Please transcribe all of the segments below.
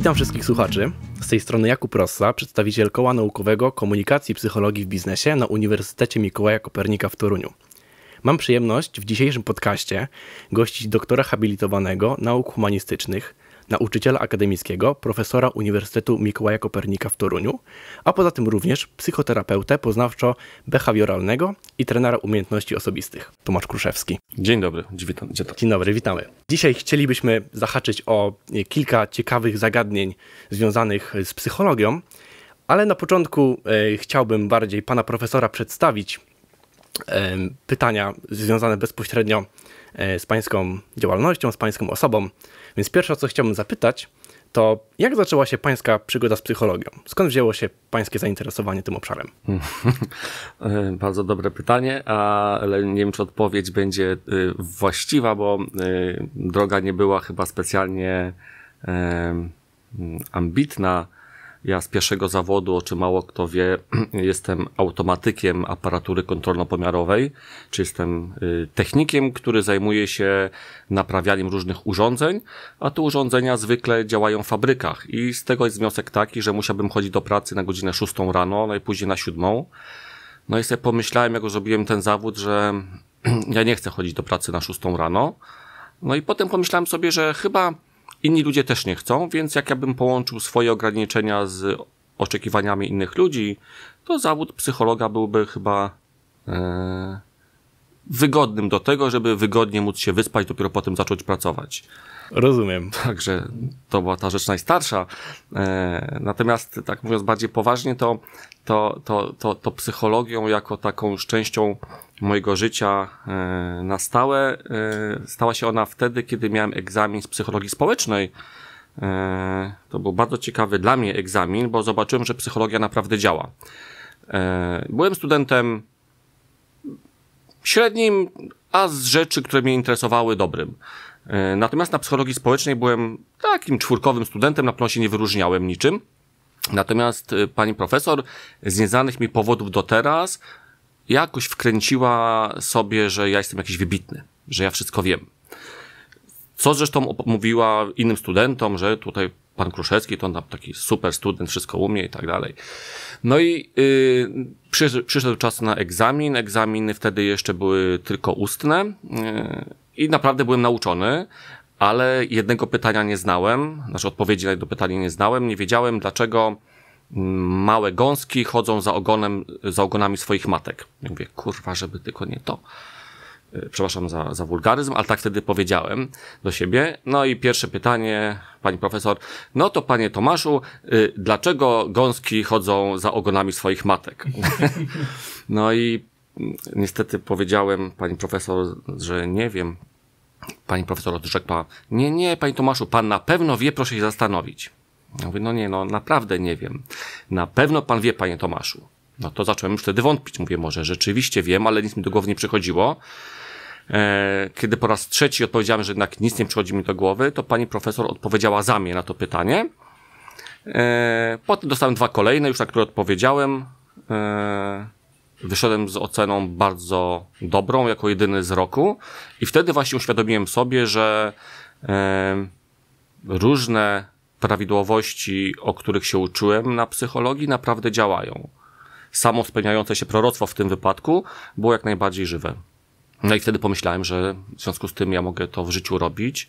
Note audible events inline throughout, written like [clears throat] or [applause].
Witam wszystkich słuchaczy. Z tej strony Jakub Rossa, przedstawiciel Koła Naukowego Komunikacji i Psychologii w Biznesie na Uniwersytecie Mikołaja Kopernika w Toruniu. Mam przyjemność w dzisiejszym podcaście gościć doktora habilitowanego nauk humanistycznych, nauczyciela akademickiego, profesora Uniwersytetu Mikołaja Kopernika w Toruniu, a poza tym również psychoterapeutę poznawczo-behawioralnego i trenera umiejętności osobistych, Tomasz Kruszewski. Dzień dobry, witam. Dzień dobry, witamy. Dzisiaj chcielibyśmy zahaczyć o kilka ciekawych zagadnień związanych z psychologią, ale na początku e, chciałbym bardziej pana profesora przedstawić e, pytania związane bezpośrednio E, z Pańską działalnością, z Pańską osobą. Więc pierwsze, o co chciałbym zapytać, to jak zaczęła się Pańska przygoda z psychologią? Skąd wzięło się Pańskie zainteresowanie tym obszarem? [laughs] E, bardzo dobre pytanie, ale nie wiem, czy odpowiedź będzie e, właściwa, bo droga nie była chyba specjalnie ambitna ja z pierwszego zawodu, o czym mało kto wie, [clears throat] jestem automatykiem aparatury kontrolno-pomiarowej, czy jestem y, technikiem, który zajmuje się naprawianiem różnych urządzeń, a te urządzenia zwykle działają w fabrykach. I z tego jest wniosek taki, że musiałbym chodzić do pracy na godzinę 6 rano, najpóźniej no na 7. No i sobie pomyślałem, jak zrobiłem ten zawód, że [clears throat] ja nie chcę chodzić do pracy na 6 rano. No i potem pomyślałem sobie, że chyba Inni ludzie też nie chcą, więc jak ja bym połączył swoje ograniczenia z oczekiwaniami innych ludzi, to zawód psychologa byłby chyba yy, wygodnym do tego, żeby wygodnie móc się wyspać, dopiero potem zacząć pracować. Rozumiem. Także to była ta rzecz najstarsza. E, natomiast, tak mówiąc bardziej poważnie, to to, to, to, to psychologią jako taką już częścią mojego życia e, na stałe. E, stała się ona wtedy, kiedy miałem egzamin z psychologii społecznej. E, to był bardzo ciekawy dla mnie egzamin, bo zobaczyłem, że psychologia naprawdę działa. Byłem studentem średnim, a z rzeczy, które mnie interesowały, dobrym. Natomiast na psychologii społecznej byłem takim czwórkowym studentem, na pewno się nie wyróżniałem niczym. Natomiast y, pani profesor z nieznanych mi powodów do teraz jakoś wkręciła sobie, że ja jestem jakiś wybitny, że ja wszystko wiem. Co zresztą mówiła innym studentom, że tutaj pan Kruszewski to tam taki super student, wszystko umie i tak dalej. No i yy, przyszedł, przyszedł czas na egzamin. Egzaminy wtedy jeszcze były tylko ustne. Yy, i naprawdę byłem nauczony, ale jednego pytania nie znałem, znaczy odpowiedzi na jedno pytanie nie znałem, nie wiedziałem dlaczego mm, małe gąski chodzą za, ogonem, za ogonami swoich matek. Ja mówię, kurwa, żeby tylko nie to. Y, przepraszam za, za wulgaryzm, ale tak wtedy powiedziałem do siebie. No i pierwsze pytanie, pani profesor. No to panie Tomaszu, y, dlaczego gąski chodzą za ogonami swoich matek? [laughs] no i mm, niestety powiedziałem pani profesor, że nie wiem, Pani profesor odrzekła, nie, nie, panie Tomaszu, pan na pewno wie, proszę się zastanowić. Ja mówię, no nie, no naprawdę nie wiem. Na pewno pan wie, panie Tomaszu. No to zacząłem już wtedy wątpić. Mówię, może rzeczywiście wiem, ale nic mi do głowy nie przychodziło. E, kiedy po raz trzeci odpowiedziałem, że jednak nic nie przychodzi mi do głowy, to pani profesor odpowiedziała za mnie na to pytanie. E, potem dostałem dwa kolejne, już na które odpowiedziałem. E, wyszedłem z oceną bardzo dobrą, jako jedyny z roku. I wtedy właśnie uświadomiłem sobie, że e, różne prawidłowości, o których się uczyłem na psychologii, naprawdę działają. Samo spełniające się proroctwo w tym wypadku było jak najbardziej żywe. No i wtedy pomyślałem, że w związku z tym ja mogę to w życiu robić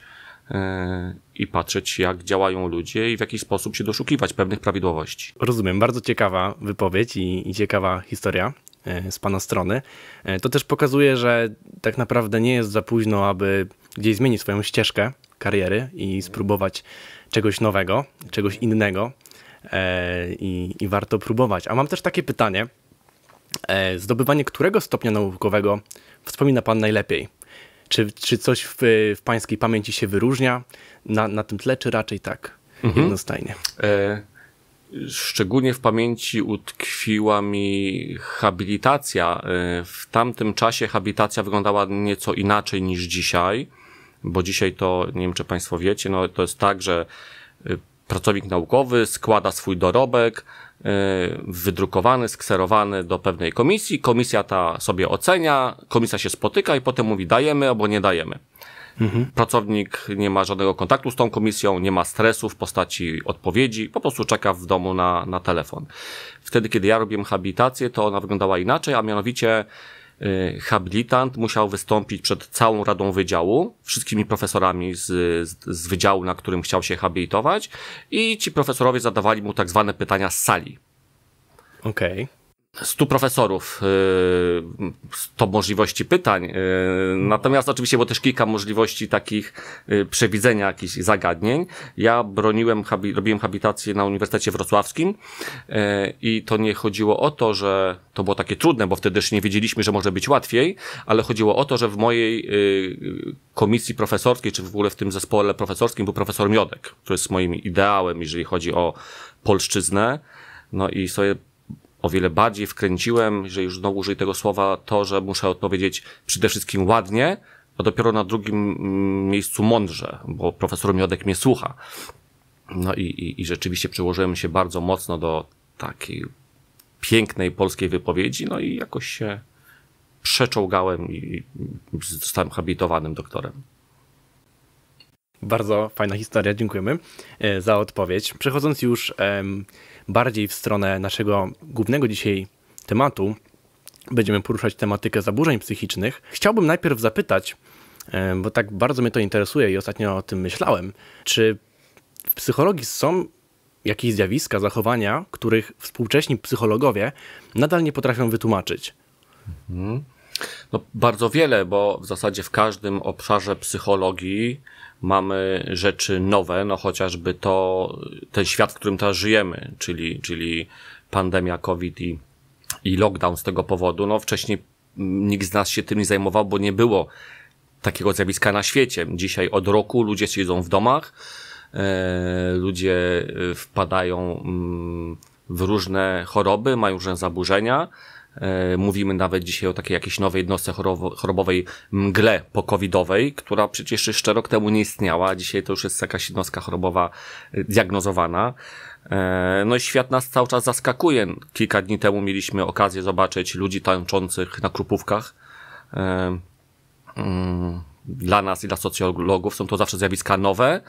e, i patrzeć, jak działają ludzie i w jaki sposób się doszukiwać pewnych prawidłowości. Rozumiem, bardzo ciekawa wypowiedź i, i ciekawa historia. E, z pana strony. E, to też pokazuje, że tak naprawdę nie jest za późno, aby gdzieś zmienić swoją ścieżkę kariery i spróbować czegoś nowego, czegoś innego e, i, i warto próbować. A mam też takie pytanie. Zdobywanie którego stopnia naukowego wspomina pan najlepiej? Czy, czy coś w, w pańskiej pamięci się wyróżnia na, na tym tle, czy raczej tak? Mhm. Jednostajnie. E Szczególnie w pamięci utkwiła mi habilitacja. Y, w tamtym czasie habilitacja wyglądała nieco inaczej niż dzisiaj, bo dzisiaj to, nie wiem czy Państwo wiecie, no to jest tak, że y, pracownik naukowy składa swój dorobek, y, wydrukowany, skserowany do pewnej komisji, komisja ta sobie ocenia, komisja się spotyka i potem mówi dajemy albo nie dajemy. Mhm. Pracownik nie ma żadnego kontaktu z tą komisją, nie ma stresu w postaci odpowiedzi, po prostu czeka w domu na, na telefon. Wtedy, kiedy ja robiłem habilitację, to ona wyglądała inaczej, a mianowicie y, habilitant musiał wystąpić przed całą radą wydziału, wszystkimi profesorami z, z, z, wydziału, na którym chciał się habilitować, i ci profesorowie zadawali mu tak zwane pytania z sali. Okej. Okay stu profesorów, y, sto możliwości pytań. Y, natomiast oczywiście było też kilka możliwości takich y, przewidzenia jakichś zagadnień. Ja broniłem, robiłem habilitację na Uniwersytecie Wrocławskim i to nie chodziło o to, że to było takie trudne, bo wtedy jeszcze nie wiedzieliśmy, że może być łatwiej, ale chodziło o to, że w mojej komisji profesorskiej, czy w ogóle w tym zespole profesorskim był profesor Miodek, który jest moim ideałem, jeżeli chodzi o polszczyznę. No i sobie o wiele bardziej wkręciłem, że już znowu użyję tego słowa, to, że muszę odpowiedzieć przede wszystkim ładnie, a dopiero na drugim mm, miejscu mądrze, bo profesor Miodek mnie słucha. No i, i, i rzeczywiście przyłożyłem się bardzo mocno do takiej pięknej polskiej wypowiedzi, no i jakoś się przeczołgałem i zostałem habilitowanym doktorem. Bardzo fajna historia, dziękujemy e, za odpowiedź. Przechodząc już bardziej w stronę naszego głównego dzisiaj tematu, będziemy poruszać tematykę zaburzeń psychicznych, chciałbym najpierw zapytać, e, bo tak bardzo mnie to interesuje i ostatnio o tym myślałem, czy w psychologii są jakieś zjawiska, zachowania, których współcześni psychologowie nadal nie potrafią wytłumaczyć? Mhm. No, bardzo wiele, bo w zasadzie w każdym obszarze psychologii mamy rzeczy nowe, no chociażby to, ten świat, w którym teraz żyjemy, czyli, czyli pandemia COVID i, i lockdown z tego powodu. No wcześniej nikt z nas się tym nie zajmował, bo nie było takiego zjawiska na świecie. Dzisiaj od roku ludzie siedzą w domach, e, ludzie e, wpadają mm, w różne choroby, mają różne zaburzenia, E, mówimy nawet dzisiaj o takiej jakiejś nowej jednostce chorobowej mgle pokowidowej, która przecież jeszcze rok temu nie istniała, a dzisiaj to już jest jakaś jednostka chorobowa e, diagnozowana. E, no i świat nas cały czas zaskakuje. Kilka dni temu mieliśmy okazję zobaczyć ludzi tańczących na krupówkach. Mm, dla nas i dla socjologów są to zawsze zjawiska nowe.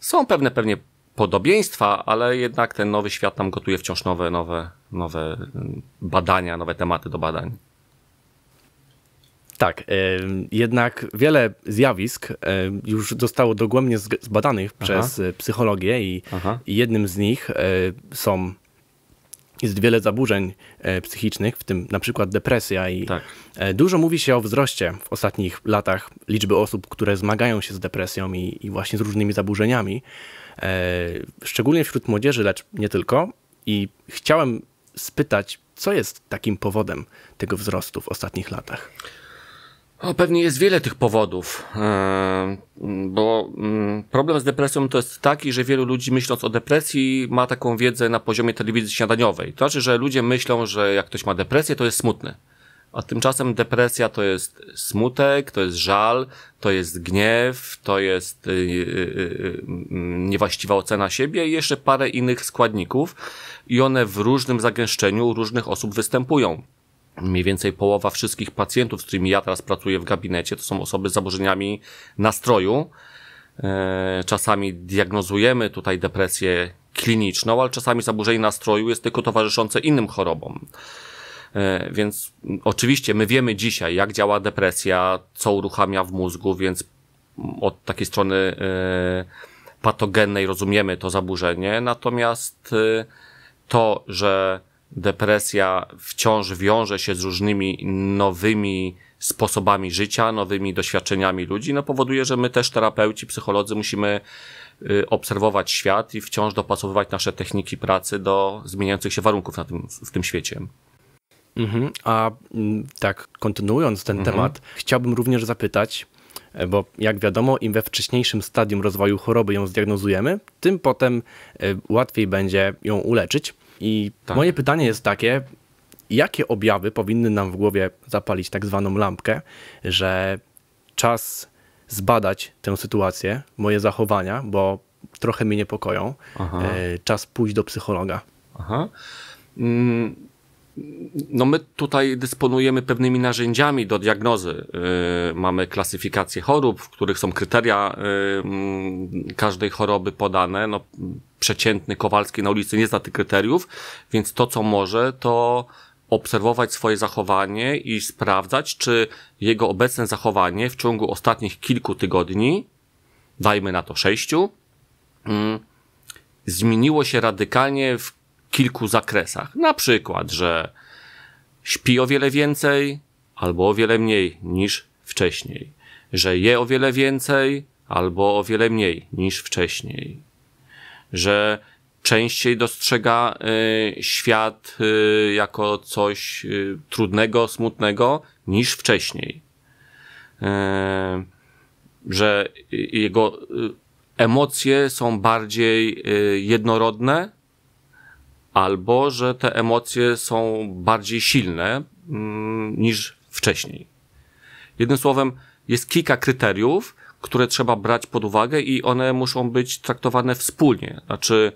Są pewne pewnie podobieństwa, ale jednak ten nowy świat nam gotuje wciąż nowe, nowe nowe mm, badania, nowe tematy do badań. Tak, jednak wiele zjawisk już zostało dogłębnie zbadanych Aha. przez e, psychologię i, jednym z nich e, są jest wiele zaburzeń e, psychicznych, w tym na przykład depresja i tak. dużo mówi się o wzroście w ostatnich latach liczby osób, które zmagają się z depresją i, i właśnie z różnymi zaburzeniami, szczególnie wśród młodzieży, lecz nie tylko. I chciałem spytać, co jest takim powodem tego wzrostu w ostatnich latach? O, pewnie jest wiele tych powodów, e, bo mm, problem z depresją to jest taki, że wielu ludzi myśląc o depresji ma taką wiedzę na poziomie telewizji śniadaniowej. To znaczy, że ludzie myślą, że jak ktoś ma depresję, to jest smutny a tymczasem depresja to jest smutek, to jest żal, to jest gniew, to jest yy, yy, niewłaściwa ocena siebie i jeszcze parę innych składników i one w różnym zagęszczeniu u różnych osób występują. Mniej więcej połowa wszystkich pacjentów, z którymi ja teraz pracuję w gabinecie, to są osoby z zaburzeniami nastroju. E, czasami diagnozujemy tutaj depresję kliniczną, ale czasami zaburzenie nastroju jest tylko towarzyszące innym chorobom. E, więc oczywiście my wiemy dzisiaj, jak działa depresja, co uruchamia w mózgu, więc od takiej strony e, patogennej rozumiemy to zaburzenie, natomiast e, to, że depresja wciąż wiąże się z różnymi nowymi sposobami życia, nowymi doświadczeniami ludzi, no powoduje, że my też terapeuci, psycholodzy musimy y, obserwować świat i wciąż dopasowywać nasze techniki pracy do zmieniających się warunków na tym, w tym świecie. Mhm. A mm, tak, kontynuując ten mhm. temat, chciałbym również zapytać, e, bo jak wiadomo, im we wcześniejszym stadium rozwoju choroby ją zdiagnozujemy, tym potem e, łatwiej będzie ją uleczyć. I tak. moje pytanie jest takie, jakie objawy powinny nam w głowie zapalić tak zwaną lampkę, że czas zbadać tę sytuację, moje zachowania, bo trochę mnie niepokoją, Aha. E, czas pójść do psychologa. Aha. Mm, no my tutaj dysponujemy pewnymi narzędziami do diagnozy. Y, mamy klasyfikację chorób, w których są kryteria y, każdej choroby podane. No, przeciętny Kowalski na ulicy nie zna tych kryteriów, więc to, co może, to obserwować swoje zachowanie i sprawdzać, czy jego obecne zachowanie w ciągu ostatnich kilku tygodni, dajmy na to sześciu, y, zmieniło się radykalnie w kilku zakresach. Na przykład, że śpi o wiele więcej albo o wiele mniej niż wcześniej, że je o wiele więcej albo o wiele mniej niż wcześniej, że częściej dostrzega y, świat y, jako coś y, trudnego, smutnego niż wcześniej. Y, że jego y, emocje są bardziej y, jednorodne albo że te emocje są bardziej silne mm, niż wcześniej. Jednym słowem, jest kilka kryteriów, które trzeba brać pod uwagę i one muszą być traktowane wspólnie. Znaczy,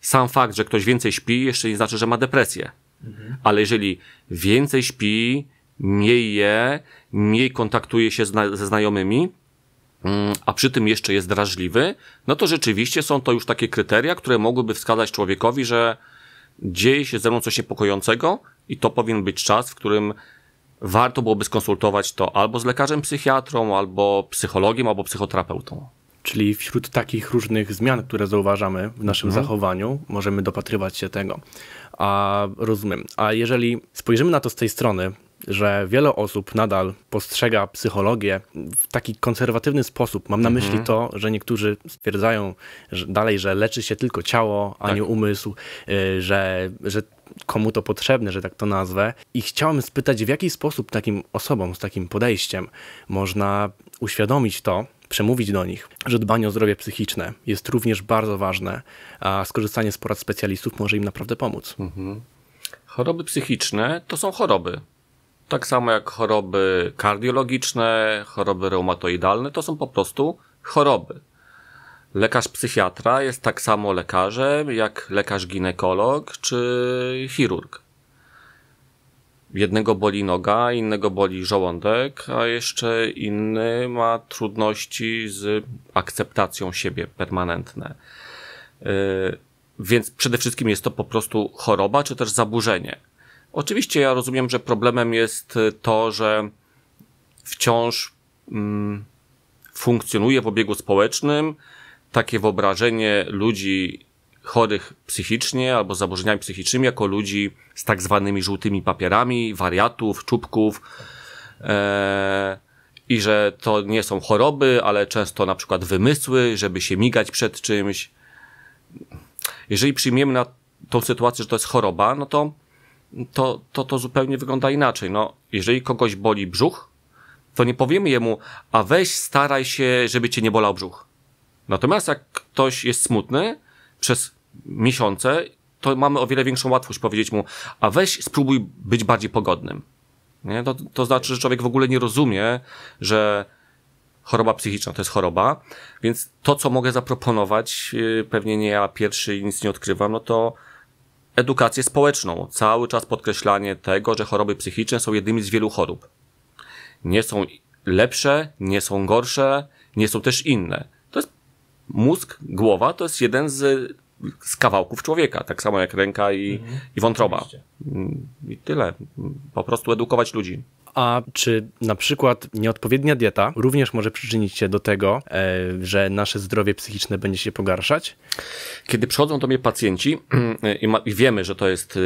sam fakt, że ktoś więcej śpi, jeszcze nie znaczy, że ma depresję. Mhm. Ale jeżeli więcej śpi, mniej je, mniej kontaktuje się zna ze znajomymi, mm, a przy tym jeszcze jest drażliwy, no to rzeczywiście są to już takie kryteria, które mogłyby wskazać człowiekowi, że dzieje się ze mną coś niepokojącego i to powinien być czas, w którym warto byłoby skonsultować to albo z lekarzem psychiatrą, albo psychologiem, albo psychoterapeutą. Czyli wśród takich różnych zmian, które zauważamy w naszym mhm. zachowaniu, możemy dopatrywać się tego. A rozumiem. A jeżeli spojrzymy na to z tej strony, że wiele osób nadal postrzega psychologię w taki konserwatywny sposób. Mam na mhm. myśli to, że niektórzy stwierdzają że dalej, że leczy się tylko ciało, a tak. nie umysł, y, że, że komu to potrzebne, że tak to nazwę. I chciałem spytać, w jaki sposób takim osobom z takim podejściem można uświadomić to, przemówić do nich, że dbanie o zdrowie psychiczne jest również bardzo ważne, a skorzystanie z porad specjalistów może im naprawdę pomóc. Mhm. Choroby psychiczne to są choroby. Tak samo jak choroby kardiologiczne, choroby reumatoidalne, to są po prostu choroby. Lekarz psychiatra jest tak samo lekarzem jak lekarz ginekolog czy chirurg. Jednego boli noga, innego boli żołądek, a jeszcze inny ma trudności z akceptacją siebie permanentne. Y, więc przede wszystkim jest to po prostu choroba czy też zaburzenie. Oczywiście ja rozumiem, że problemem jest y, to, że wciąż mm, funkcjonuje w obiegu społecznym takie wyobrażenie ludzi chorych psychicznie albo z zaburzeniami psychicznymi jako ludzi z tak zwanymi żółtymi papierami, wariatów, czubków. E, i że to nie są choroby, ale często na przykład wymysły, żeby się migać przed czymś. Jeżeli przyjmiemy na tą sytuację, że to jest choroba, no to to, to to zupełnie wygląda inaczej. No, jeżeli kogoś boli brzuch, to nie powiemy jemu, a weź staraj się, żeby cię nie bolał brzuch. Natomiast jak ktoś jest smutny przez miesiące, to mamy o wiele większą łatwość powiedzieć mu, a weź spróbuj być bardziej pogodnym. Nie? To, to znaczy, że człowiek w ogóle nie rozumie, że choroba psychiczna to jest choroba, więc to, co mogę zaproponować, y, pewnie nie ja pierwszy i nic nie odkrywam, no to edukację społeczną, cały czas podkreślanie tego, że choroby psychiczne są jednymi z wielu chorób. Nie są lepsze, nie są gorsze, nie są też inne. To jest mózg, głowa to jest jeden z, z kawałków człowieka, tak samo jak ręka i, mhm. i wątroba. Mm, I tyle. Po prostu edukować ludzi. A czy na przykład nieodpowiednia dieta również może przyczynić się do tego, e, że nasze zdrowie psychiczne będzie się pogarszać? Kiedy przychodzą do mnie pacjenci i wiemy, że to jest e,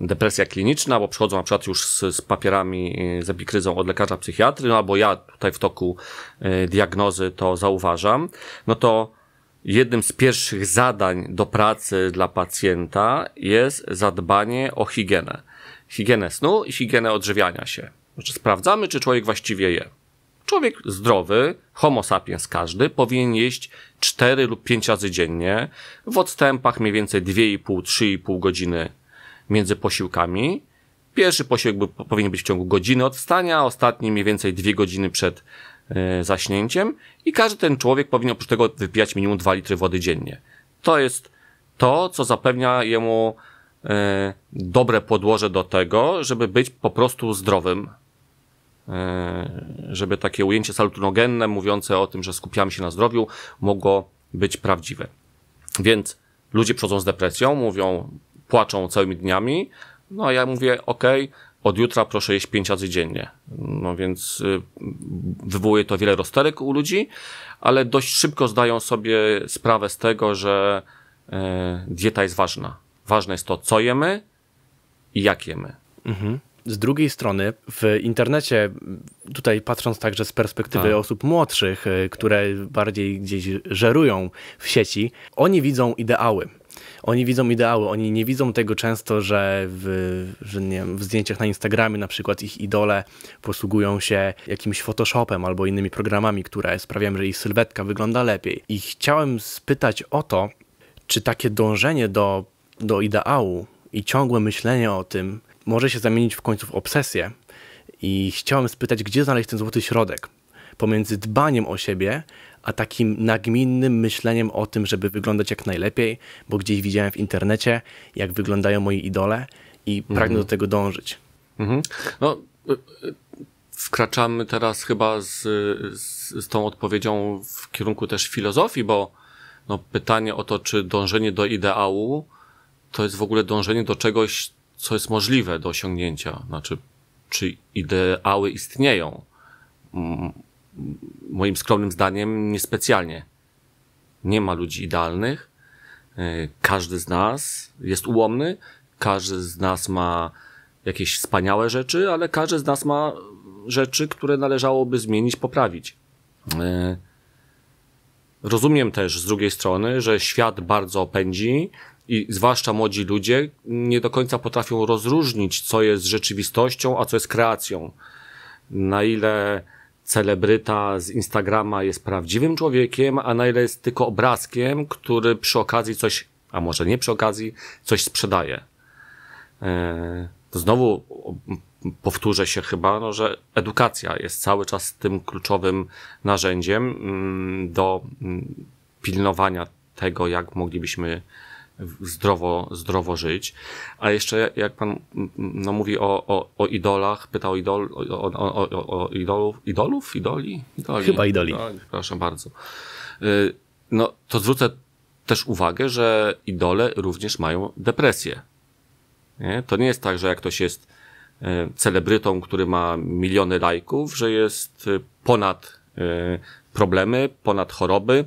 depresja kliniczna, bo przychodzą na przykład już z, z papierami e, z epikryzą od lekarza psychiatry, no albo ja tutaj w toku diagnozy to zauważam, no to jednym z pierwszych zadań do pracy dla pacjenta jest zadbanie o higienę higienę snu i higienę odżywiania się. Znaczy sprawdzamy, czy człowiek właściwie je. Człowiek zdrowy, homo sapiens każdy, powinien jeść 4 lub 5 razy dziennie, w odstępach mniej więcej 2,5-3,5 godziny między posiłkami. Pierwszy posiłek powinien być w ciągu godziny od wstania, ostatni mniej więcej 2 godziny przed yy, zaśnięciem i każdy ten człowiek powinien oprócz tego wypijać minimum 2 litry wody dziennie. To jest to, co zapewnia jemu E, dobre podłoże do tego, żeby być po prostu zdrowym. E, żeby takie ujęcie salutynogenne mówiące o tym, że skupiamy się na zdrowiu, mogło być prawdziwe. Więc ludzie przychodzą z depresją, mówią, płaczą całymi dniami. No a ja mówię, ok, od jutra proszę jeść pięć razy dziennie. No więc y, wywołuje to wiele rozterek u ludzi, ale dość szybko zdają sobie sprawę z tego, że e, dieta jest ważna Ważne jest to, co jemy i jak jemy. Mhm. Z drugiej strony, w internecie, tutaj patrząc także z perspektywy tak. osób młodszych, y, które bardziej gdzieś żerują w sieci, oni widzą ideały. Oni widzą ideały, oni nie widzą tego często, że w, że nie wiem, w zdjęciach na Instagramie na przykład ich idole posługują się jakimś Photoshopem albo innymi programami, które sprawiają, że ich sylwetka wygląda lepiej. I chciałem spytać o to, czy takie dążenie do do ideału i ciągłe myślenie o tym może się zamienić w końcu w obsesję. I chciałem spytać, gdzie znaleźć ten złoty środek pomiędzy dbaniem o siebie, a takim nagminnym myśleniem o tym, żeby wyglądać jak najlepiej, bo gdzieś widziałem w internecie, jak wyglądają moi idole i mhm. pragnę do tego dążyć. Mhm. No, y, y, wkraczamy teraz chyba z, z, z, tą odpowiedzią w kierunku też filozofii, bo no, pytanie o to, czy dążenie do ideału to jest w ogóle dążenie do czegoś, co jest możliwe do osiągnięcia. Znaczy, czy ideały istnieją? Moim skromnym zdaniem niespecjalnie. Nie ma ludzi idealnych. E, każdy z nas jest ułomny, każdy z nas ma jakieś wspaniałe rzeczy, ale każdy z nas ma rzeczy, które należałoby zmienić, poprawić. E, rozumiem też z drugiej strony, że świat bardzo pędzi, i zwłaszcza młodzi ludzie nie do końca potrafią rozróżnić, co jest rzeczywistością, a co jest kreacją. Na ile celebryta z Instagrama jest prawdziwym człowiekiem, a na ile jest tylko obrazkiem, który przy okazji coś, a może nie przy okazji, coś sprzedaje. E, znowu powtórzę się chyba, no, że edukacja jest cały czas tym kluczowym narzędziem mm, do mm, pilnowania tego, jak moglibyśmy zdrowo, zdrowo żyć. A jeszcze jak pan no, mówi o, o, o idolach, pytał idol, o, o, o, o idolów, idolów, idoli? idoli? Chyba idoli. idoli. Proszę bardzo. Y, no to zwrócę też uwagę, że idole również mają depresję. Nie? To nie jest tak, że jak ktoś jest y, celebrytą, który ma miliony lajków, że jest y, ponad problemy, ponad choroby,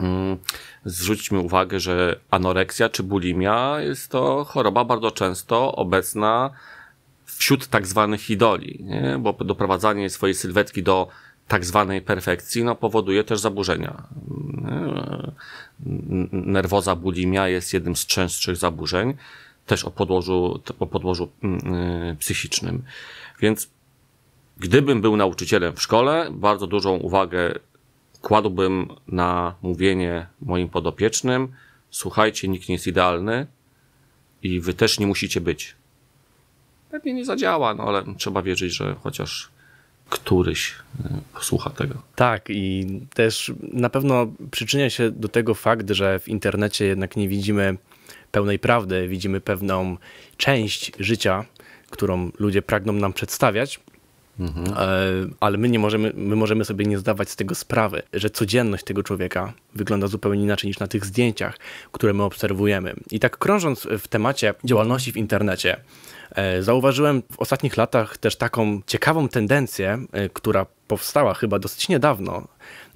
Mm, zwróćmy uwagę, że anoreksja czy bulimia jest to choroba bardzo często obecna wśród tak zwanych idoli, nie? bo doprowadzanie swojej sylwetki do tak zwanej perfekcji no, powoduje też zaburzenia. Mm, nerwoza bulimia jest jednym z częstszych zaburzeń, też o podłożu, o podłożu mm, y, psychicznym. Więc gdybym był nauczycielem w szkole, bardzo dużą uwagę kładłbym na mówienie moim podopiecznym: słuchajcie, nikt nie jest idealny i wy też nie musicie być. Pewnie nie zadziała, no ale trzeba wierzyć, że chociaż któryś posłucha e, tego. Tak, i też na pewno przyczynia się do tego fakt, że w internecie jednak nie widzimy pełnej prawdy, widzimy pewną część życia, którą ludzie pragną nam przedstawiać. Mhm. E, ale my nie możemy, my możemy sobie nie zdawać z tego sprawy, że codzienność tego człowieka wygląda zupełnie inaczej niż na tych zdjęciach, które my obserwujemy. I tak krążąc w temacie działalności w internecie, e, zauważyłem w ostatnich latach też taką ciekawą tendencję, e, która powstała chyba dosyć niedawno,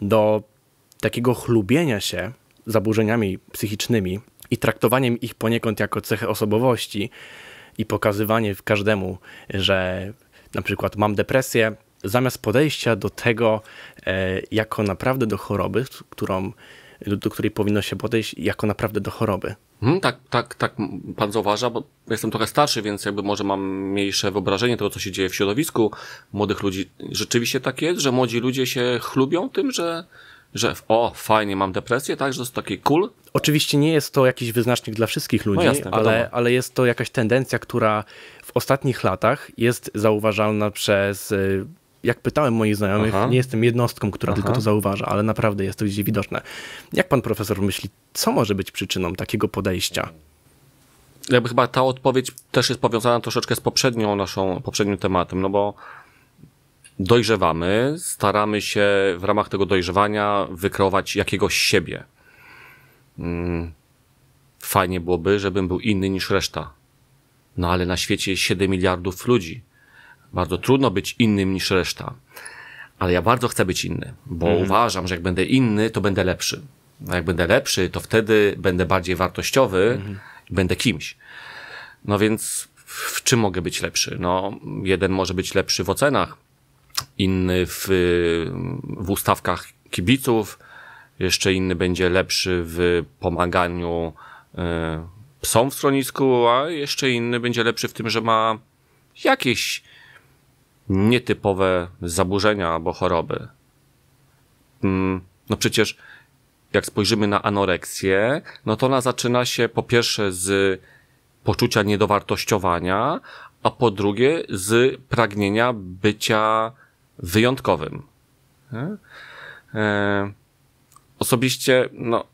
do takiego chlubienia się zaburzeniami psychicznymi i traktowaniem ich poniekąd jako cechy osobowości i pokazywanie każdemu, że na przykład mam depresję, zamiast podejścia do tego e, jako naprawdę do choroby, którą, do, do której powinno się podejść jako naprawdę do choroby. Hmm, tak, tak, tak pan zauważa, bo jestem trochę starszy, więc jakby może mam mniejsze wyobrażenie tego, co się dzieje w środowisku młodych ludzi. Rzeczywiście tak jest, że młodzi ludzie się chlubią tym, że że o, fajnie, mam depresję, tak, że to jest taki cool. Oczywiście nie jest to jakiś wyznacznik dla wszystkich ludzi, no jasne, ale, ale jest to jakaś tendencja, która w ostatnich latach jest zauważalna przez y, jak pytałem moich znajomych, Aha. nie jestem jednostką, która Aha. tylko to zauważa, ale naprawdę jest to gdzieś widoczne. Jak pan profesor myśli, co może być przyczyną takiego podejścia? Jakby chyba ta odpowiedź też jest powiązana troszeczkę z poprzednią naszą, poprzednim tematem, no bo dojrzewamy, staramy się w ramach tego dojrzewania wykreować jakiegoś siebie. Mm, fajnie byłoby, żebym był inny niż reszta. No ale na świecie jest 7 miliardów ludzi. Bardzo trudno być innym niż reszta. Ale ja bardzo chcę być inny, bo mhm. uważam, że jak będę inny, to będę lepszy. A no, jak będę lepszy, to wtedy będę bardziej wartościowy mhm. będę kimś. No więc w czym mogę być lepszy? No, jeden może być lepszy w ocenach, inny w, w ustawkach kibiców, jeszcze inny będzie lepszy w pomaganiu e, psom w schronisku, a jeszcze inny będzie lepszy w tym, że ma jakieś nietypowe zaburzenia albo choroby. Mm, no przecież jak spojrzymy na anoreksję, no to ona zaczyna się po pierwsze z poczucia niedowartościowania, a po drugie z pragnienia bycia wyjątkowym. E, osobiście, no,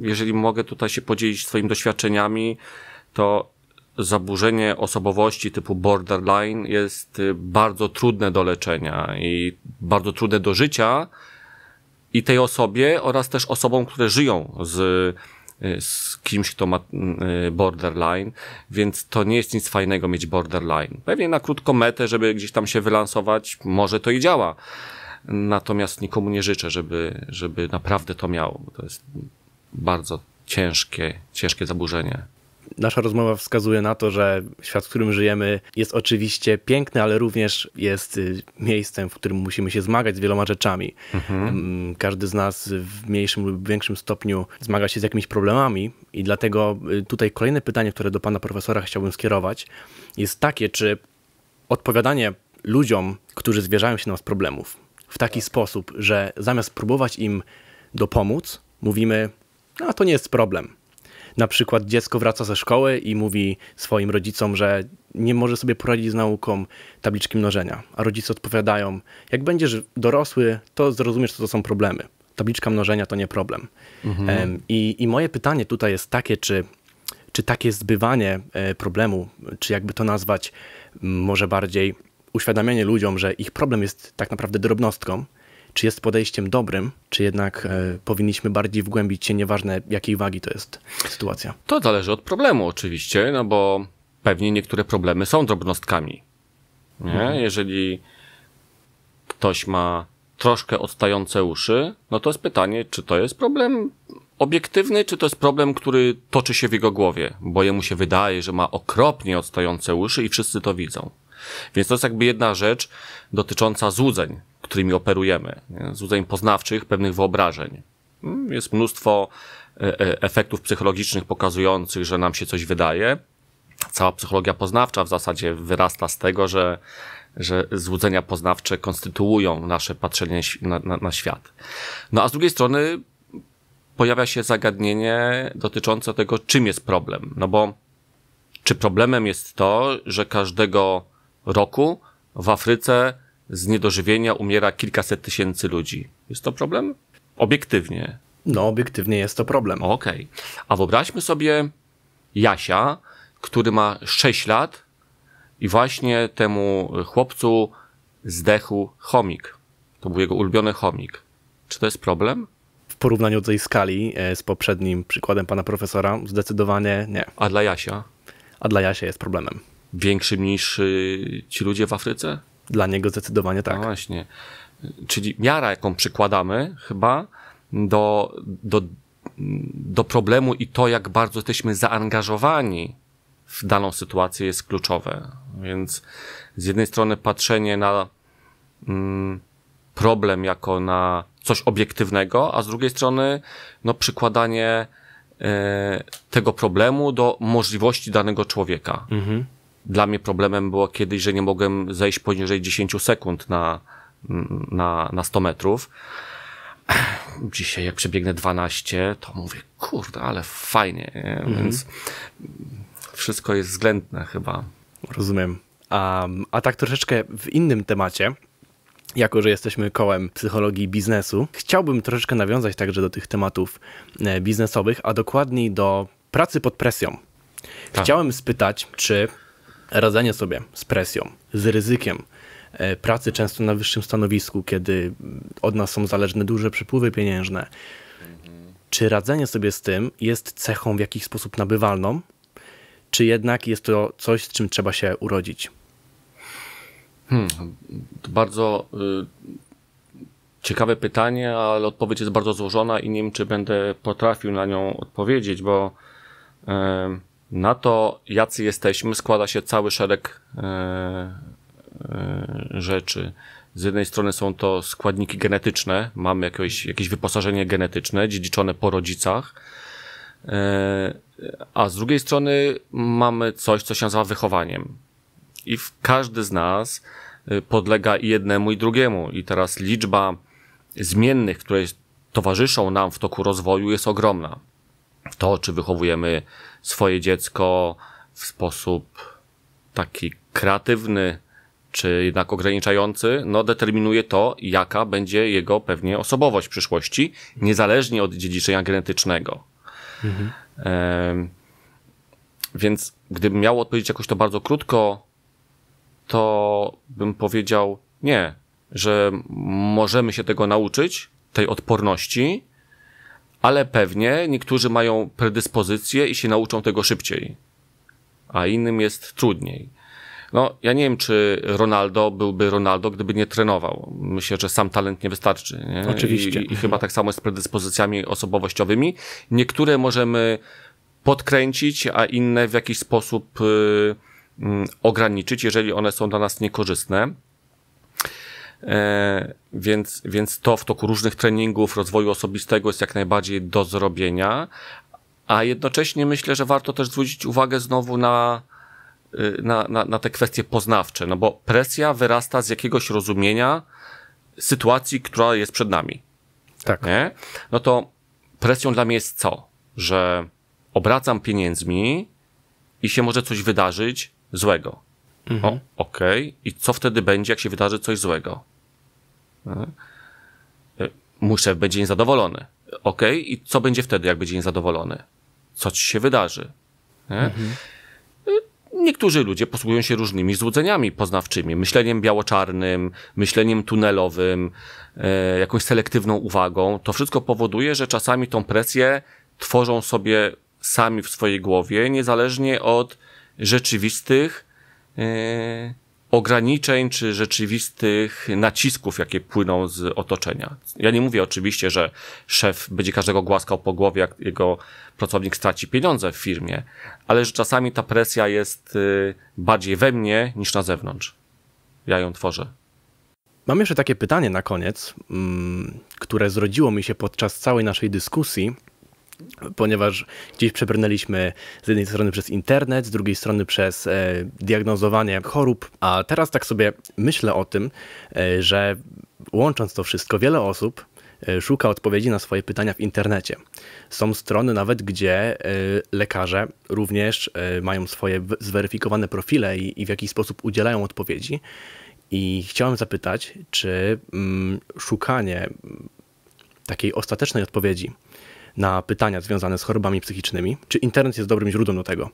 jeżeli mogę tutaj się podzielić swoimi doświadczeniami, to zaburzenie osobowości typu borderline jest y, bardzo trudne do leczenia i bardzo trudne do życia i tej osobie oraz też osobom, które żyją z Y, z kimś, kto ma mm, y, borderline, więc to nie jest nic fajnego mieć borderline. Pewnie na krótką metę, żeby gdzieś tam się wylansować, może to i działa. Natomiast nikomu nie życzę, żeby, żeby naprawdę to miało, bo to jest bardzo ciężkie, ciężkie zaburzenie nasza rozmowa wskazuje na to, że świat, w którym żyjemy, jest oczywiście piękny, ale również jest y, miejscem, w którym musimy się zmagać z wieloma rzeczami. Mhm. Mm, każdy z nas w mniejszym lub większym stopniu zmaga się z jakimiś problemami, i dlatego y, tutaj kolejne pytanie, które do pana profesora chciałbym skierować, jest takie, czy odpowiadanie ludziom, którzy zwierzają się na z problemów, w taki tak. sposób, że zamiast próbować im dopomóc, mówimy, no to nie jest problem na przykład dziecko wraca ze szkoły i mówi swoim rodzicom, że nie może sobie poradzić z nauką tabliczki mnożenia, a rodzice odpowiadają, jak będziesz dorosły, to zrozumiesz, co to są problemy. Tabliczka mnożenia to nie problem. Mhm. I, I moje pytanie tutaj jest takie, czy czy takie zbywanie e, problemu, czy jakby to nazwać, może bardziej uświadamianie ludziom, że ich problem jest tak naprawdę drobnostką, czy jest podejściem dobrym, czy jednak e, powinniśmy bardziej wgłębić się, nieważne jakiej wagi to jest sytuacja? To zależy od problemu oczywiście, no bo pewnie niektóre problemy są drobnostkami. Nie? Mhm. Jeżeli ktoś ma troszkę odstające uszy, no to jest pytanie, czy to jest problem obiektywny, czy to jest problem, który toczy się w jego głowie, bo jemu się wydaje, że ma okropnie odstające uszy i wszyscy to widzą. Więc to jest jakby jedna rzecz dotycząca złudzeń, którymi operujemy, złudzeń poznawczych, pewnych wyobrażeń. Mm, jest mnóstwo e, e, efektów psychologicznych pokazujących, że nam się coś wydaje. Cała psychologia poznawcza w zasadzie wyrasta z tego, że, że złudzenia poznawcze konstytuują nasze patrzenie na, na, na świat. No a z drugiej strony pojawia się zagadnienie dotyczące tego, czym jest problem. No bo czy problemem jest to, że każdego roku w Afryce z niedożywienia umiera kilkaset tysięcy ludzi. Jest to problem? Obiektywnie. No, obiektywnie jest to problem. Okej. Okay. A wyobraźmy sobie Jasia, który ma 6 lat i właśnie temu chłopcu zdechł chomik. To był jego ulubiony chomik. Czy to jest problem? W porównaniu do tej skali e, z poprzednim przykładem pana profesora, zdecydowanie nie. A dla Jasia? A dla Jasia jest problemem. Większym niż y, ci ludzie w Afryce? Dla niego zdecydowanie no tak. No właśnie. Czyli miara, jaką przykładamy chyba do, do, do problemu i to, jak bardzo jesteśmy zaangażowani w daną sytuację jest kluczowe. Więc z jednej strony patrzenie na mm, problem jako na coś obiektywnego, a z drugiej strony no, przykładanie y, tego problemu do możliwości danego człowieka. Mhm. Dla mnie problemem było kiedyś, że nie mogłem zejść poniżej 10 sekund na, na, na 100 metrów. Dzisiaj jak przebiegnę 12, to mówię, kurde, ale fajnie, mhm. więc wszystko jest względne chyba. Rozumiem. A, a tak troszeczkę w innym temacie, jako że jesteśmy kołem psychologii biznesu, chciałbym troszeczkę nawiązać także do tych tematów e, biznesowych, a dokładniej do pracy pod presją. Tak. Chciałem spytać, czy radzenie sobie z presją, z ryzykiem e, pracy często na wyższym stanowisku, kiedy od nas są zależne duże przepływy pieniężne. Czy radzenie sobie z tym jest cechą w jakiś sposób nabywalną, czy jednak jest to coś, z czym trzeba się urodzić? Hmm, bardzo y, ciekawe pytanie, ale odpowiedź jest bardzo złożona i nie wiem, czy będę potrafił na nią odpowiedzieć, bo y, na to, jacy jesteśmy, składa się cały szereg e, e, rzeczy. Z jednej strony są to składniki genetyczne, mamy jakieś, jakieś wyposażenie genetyczne dziedziczone po rodzicach, e, a z drugiej strony mamy coś, co się nazywa wychowaniem. I każdy z nas podlega i jednemu, i drugiemu. I teraz liczba zmiennych, które towarzyszą nam w toku rozwoju, jest ogromna. To, czy wychowujemy swoje dziecko w sposób taki kreatywny, czy jednak ograniczający, no determinuje to, jaka będzie jego pewnie osobowość w przyszłości, niezależnie od dziedziczenia genetycznego. Mhm. więc gdybym miał odpowiedzieć jakoś to bardzo krótko, to bym powiedział nie, że możemy się tego nauczyć, tej odporności, ale pewnie niektórzy mają predyspozycję i się nauczą tego szybciej, a innym jest trudniej. No, ja nie wiem, czy Ronaldo byłby Ronaldo, gdyby nie trenował. Myślę, że sam talent nie wystarczy. Nie? Oczywiście. I, I, chyba tak samo z predyspozycjami osobowościowymi. Niektóre możemy podkręcić, a inne w jakiś sposób y, y, ograniczyć, jeżeli one są dla nas niekorzystne. E, więc, więc to w toku różnych treningów, rozwoju osobistego jest jak najbardziej do zrobienia. A jednocześnie myślę, że warto też zwrócić uwagę znowu na, y, na, na, na te kwestie poznawcze, no bo presja wyrasta z jakiegoś rozumienia sytuacji, która jest przed nami. Tak. Nie? No to presją dla mnie jest co? Że obracam pieniędzmi i się może coś wydarzyć złego. Mhm. Okej, okay. i co wtedy będzie, jak się wydarzy coś złego? E, Mój szef będzie niezadowolony. Ok, i co będzie wtedy, jak będzie niezadowolony? Co ci się wydarzy? Nie? Mhm. Niektórzy ludzie posługują się różnymi złudzeniami poznawczymi, myśleniem biało-czarnym, myśleniem tunelowym, e, jakąś selektywną uwagą. To wszystko powoduje, że czasami tą presję tworzą sobie sami w swojej głowie, niezależnie od rzeczywistych ograniczeń czy rzeczywistych nacisków, jakie płyną z otoczenia. Ja nie mówię oczywiście, że szef będzie każdego głaskał po głowie, jak jego pracownik straci pieniądze w firmie, ale że czasami ta presja jest y, bardziej we mnie niż na zewnątrz. Ja ją tworzę. Mam jeszcze takie pytanie na koniec, mm, które zrodziło mi się podczas całej naszej dyskusji ponieważ gdzieś przebrnęliśmy z jednej strony przez internet, z drugiej strony przez e, diagnozowanie chorób, a teraz tak sobie myślę o tym, e, że łącząc to wszystko, wiele osób e, szuka odpowiedzi na swoje pytania w internecie. Są strony nawet, gdzie e, lekarze również e, mają swoje zweryfikowane profile i, i w jakiś sposób udzielają odpowiedzi. I chciałem zapytać, czy mm, szukanie takiej ostatecznej odpowiedzi na pytania związane z chorobami psychicznymi, czy internet jest dobrym źródłem do tego,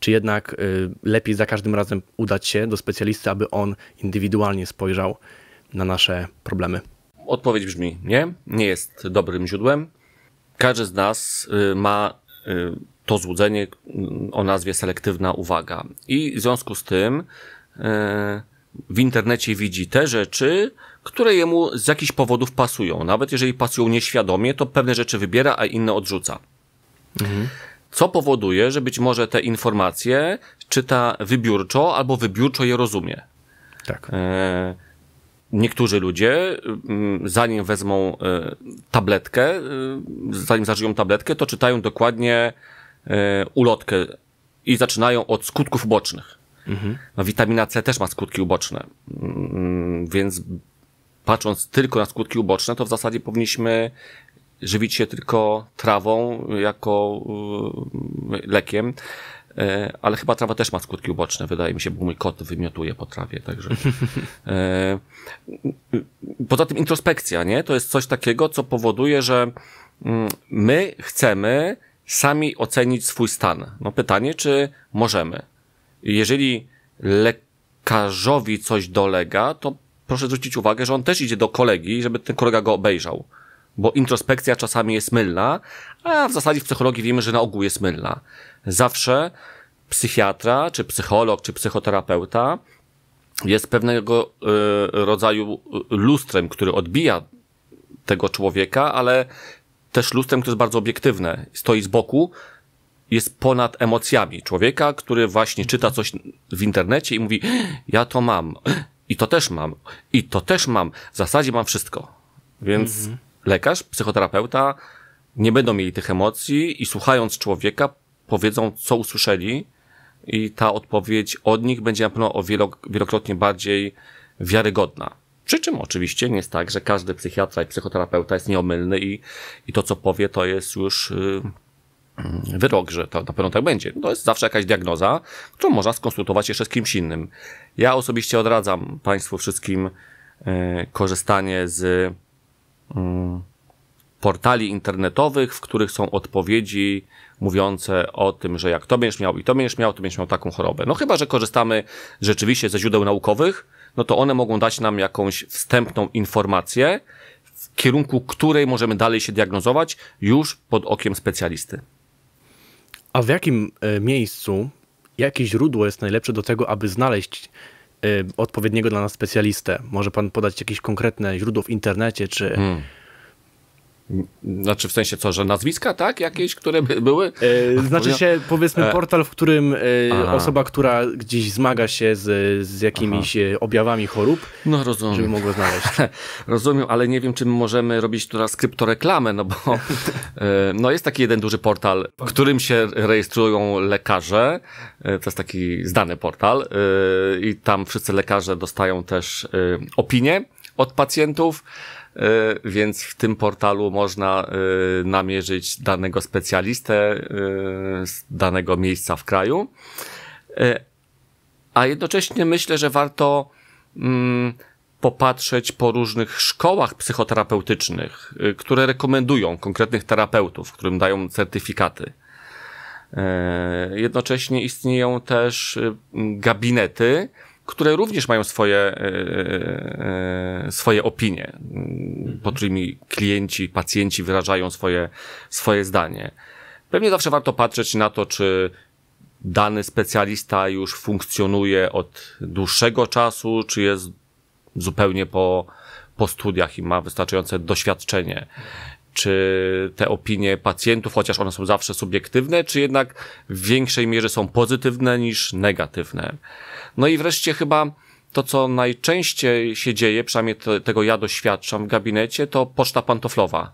czy jednak y, lepiej za każdym razem udać się do specjalisty, aby on indywidualnie spojrzał na nasze problemy. Odpowiedź brzmi nie, nie jest dobrym źródłem. Każdy z nas y, ma y, to złudzenie o nazwie selektywna uwaga. I w związku z tym w internecie widzi te rzeczy, które jemu z jakichś powodów pasują. Nawet jeżeli pasują nieświadomie, to pewne rzeczy wybiera, a inne odrzuca. Mhm. Co powoduje, że być może te informacje czyta wybiórczo albo wybiórczo je rozumie. Tak. E niektórzy ludzie, mm, zanim wezmą e, tabletkę, e, zanim zażyją tabletkę, to czytają dokładnie e, ulotkę i zaczynają od skutków bocznych. Mhm. No, witamina C też ma skutki uboczne, mm, więc patrząc tylko na skutki uboczne, to w zasadzie powinniśmy żywić się tylko trawą jako y, lekiem, e, ale chyba trawa też ma skutki uboczne, wydaje mi się, bo mój kot wymiotuje po trawie, także. [laughs] E, poza tym introspekcja, nie? To jest coś takiego, co powoduje, że mm, my chcemy sami ocenić swój stan. No pytanie, czy możemy? jeżeli lekarzowi coś dolega, to proszę zwrócić uwagę, że on też idzie do kolegi, żeby ten kolega go obejrzał. Bo introspekcja czasami jest mylna, a w zasadzie w psychologii wiemy, że na ogół jest mylna. Zawsze psychiatra, czy psycholog, czy psychoterapeuta jest pewnego e, rodzaju e, lustrem, który odbija tego człowieka, ale też lustrem, które jest bardzo obiektywne. Stoi z boku, jest ponad emocjami człowieka, który właśnie czyta coś w internecie i mówi, ja to mam, i to też mam, i to też mam, w zasadzie mam wszystko. Więc mhm. lekarz, psychoterapeuta nie będą mieli tych emocji i słuchając człowieka powiedzą, co usłyszeli i ta odpowiedź od nich będzie na pewno o wielokrotnie bardziej wiarygodna. Przy czym oczywiście nie jest tak, że każdy psychiatra i psychoterapeuta jest nieomylny i, i to, co powie, to jest już... Yy, wyrok, że to na pewno tak będzie. No, to jest zawsze jakaś diagnoza, którą można skonsultować jeszcze z kimś innym. Ja osobiście odradzam Państwu wszystkim e, korzystanie z mm, portali internetowych, w których są odpowiedzi mówiące o tym, że jak to będziesz miał i to będziesz miał, to będziesz miał taką chorobę. No chyba, że korzystamy rzeczywiście ze źródeł naukowych, no to one mogą dać nam jakąś wstępną informację, w kierunku której możemy dalej się diagnozować już pod okiem specjalisty. A w jakim e, miejscu, jakie źródło jest najlepsze do tego, aby znaleźć e, odpowiedniego dla nas specjalistę? Może pan podać jakieś konkretne źródło w internecie, czy... Hmm znaczy w sensie co, że nazwiska, tak? Jakieś, które by były? E, znaczy się powiedzmy e. portal, w którym e, osoba, która gdzieś zmaga się z, z jakimiś Aha. objawami chorób, no, rozumiem. żeby mogła znaleźć. [laughs] rozumiem, ale nie wiem, czy możemy robić teraz kryptoreklamę, no bo no jest taki jeden duży portal, w którym się rejestrują lekarze. to jest taki znany portal i tam wszyscy lekarze dostają też opinie od pacjentów. E, więc w tym portalu można e, namierzyć danego specjalistę e, z danego miejsca w kraju. A jednocześnie myślę, że warto mm, popatrzeć po różnych szkołach psychoterapeutycznych, które rekomendują konkretnych terapeutów, którym dają certyfikaty. Jednocześnie istnieją też gabinety, które również mają swoje, e, e, e, swoje opinie, pod mhm. którymi klienci, pacjenci wyrażają swoje, swoje zdanie. Pewnie zawsze warto patrzeć na to, czy dany specjalista już funkcjonuje od dłuższego czasu, czy jest zupełnie po, po studiach i ma wystarczające doświadczenie. Czy te opinie pacjentów, chociaż one są zawsze subiektywne, czy jednak w większej mierze są pozytywne niż negatywne? No i wreszcie chyba to, co najczęściej się dzieje, przynajmniej tego ja doświadczam w gabinecie, to poczta pantoflowa.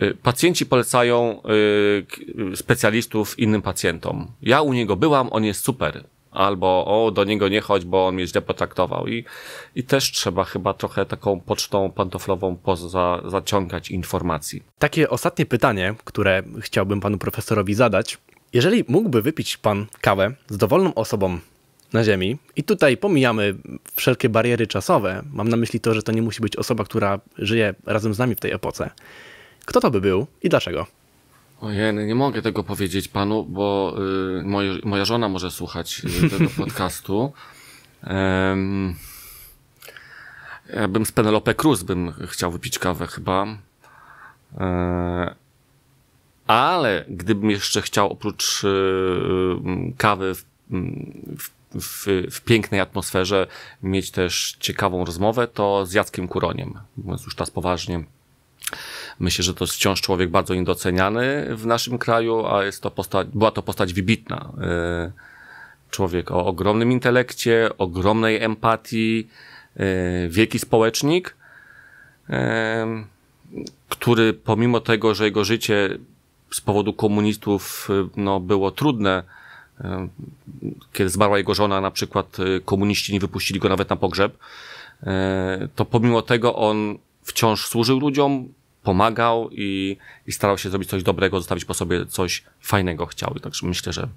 Y, pacjenci polecają y, specjalistów innym pacjentom. Ja u niego byłam, on jest super. Albo o, do niego nie chodź, bo on mnie źle potraktował. I, i też trzeba chyba trochę taką pocztą pantoflową poza, zaciągać informacji. Takie ostatnie pytanie, które chciałbym panu profesorowi zadać, jeżeli mógłby wypić pan kawę z dowolną osobą na Ziemi, i tutaj pomijamy wszelkie bariery czasowe, mam na myśli to, że to nie musi być osoba, która żyje razem z nami w tej epoce, kto to by był i dlaczego? Ojej, no nie mogę tego powiedzieć panu, bo y, moja żona może słuchać y, tego [laughs] podcastu. Um, ja bym z Penelope Cruz bym chciał wypić kawę chyba. E, ale gdybym jeszcze chciał oprócz y, y, kawy w, w, w, w, pięknej atmosferze mieć też ciekawą rozmowę, to z Jackiem Kuroniem, mówiąc już teraz poważnie. Myślę, że to jest wciąż człowiek bardzo niedoceniany w naszym kraju, a jest to postać, była to postać wybitna. Y, człowiek o ogromnym intelekcie, ogromnej empatii, wielki społecznik, który pomimo tego, że jego życie z powodu komunistów y, no, było trudne. Y, kiedy zmarła jego żona, na przykład y, komuniści nie wypuścili go nawet na pogrzeb, to pomimo tego on wciąż służył ludziom, pomagał i, i starał się zrobić coś dobrego, zostawić po sobie coś fajnego chciał. Także myślę, że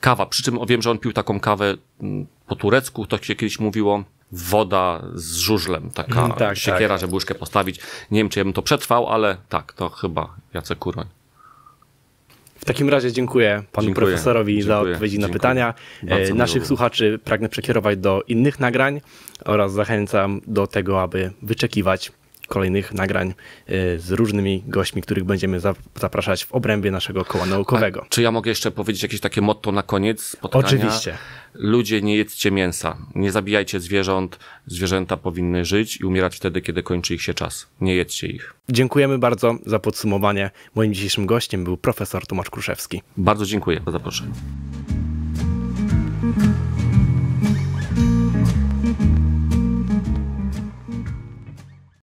kawa. Przy czym wiem, że on pił taką kawę mm, po turecku, to się kiedyś mówiło, woda z żużlem, taka mm, tak, siekiera, tak. żeby łyżkę postawić. Nie wiem, czy ja bym to przetrwał, ale tak, to chyba Jacek Kuroń. W takim razie dziękuję panu dziękuję. profesorowi dziękuję. za odpowiedzi dziękuję. na pytania. Bardzo e, Naszych słuchaczy pragnę przekierować do innych nagrań oraz zachęcam do tego, aby wyczekiwać kolejnych nagrań e, z różnymi gośćmi, których będziemy zapraszać w obrębie naszego koła naukowego. A czy ja mogę jeszcze powiedzieć jakieś takie motto na koniec spotkania? Oczywiście. Ludzie, nie jedzcie mięsa, nie zabijajcie zwierząt. Zwierzęta powinny żyć i umierać wtedy, kiedy kończy ich się czas. Nie jedzcie ich. Dziękujemy bardzo za podsumowanie. Moim dzisiejszym gościem był profesor Tomasz Kruszewski. Bardzo dziękuję za zaproszenie.